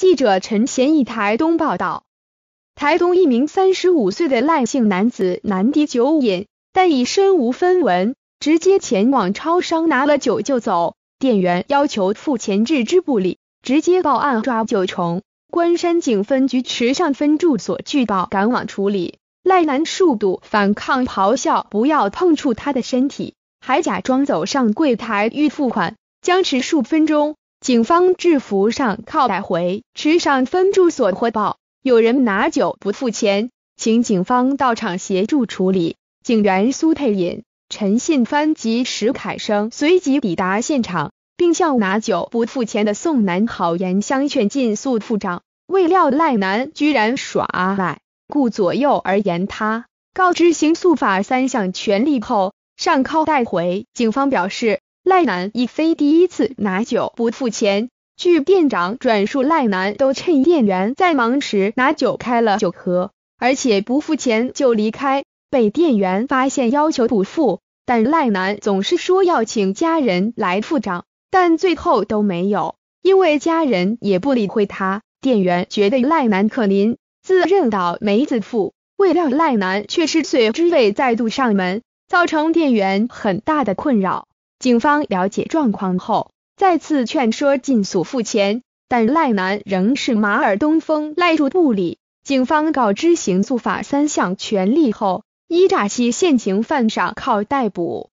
记者陈贤义台东报道，台东一名三十五岁的赖姓男子难敌酒瘾，但已身无分文，直接前往超商拿了酒就走。店员要求付钱，置之不理，直接报案抓九重。关山警分局池上分驻所据报赶往处理，赖男数度反抗，咆哮不要碰触他的身体，还假装走上柜台预付款，僵持数分钟。警方制服上靠带回，池上分住所获报，有人拿酒不付钱，请警方到场协助处理。警员苏佩隐、陈信帆及石凯生随即抵达现场，并向拿酒不付钱的宋楠好言相劝，尽速付账。未料赖男居然耍赖，故左右而言他，告知刑诉法三项权利后上铐带回。警方表示。赖男亦非第一次拿酒不付钱，据店长转述，赖男都趁店员在忙时拿酒开了酒喝，而且不付钱就离开，被店员发现要求补付，但赖男总是说要请家人来付账，但最后都没有，因为家人也不理会他。店员觉得赖男可怜，自认倒霉自负，未料赖男却是随之被再度上门，造成店员很大的困扰。警方了解状况后，再次劝说禁诉付钱，但赖男仍是马耳东风赖住不理。警方告知刑诉法三项权利后，依诈欺现行犯上靠逮捕。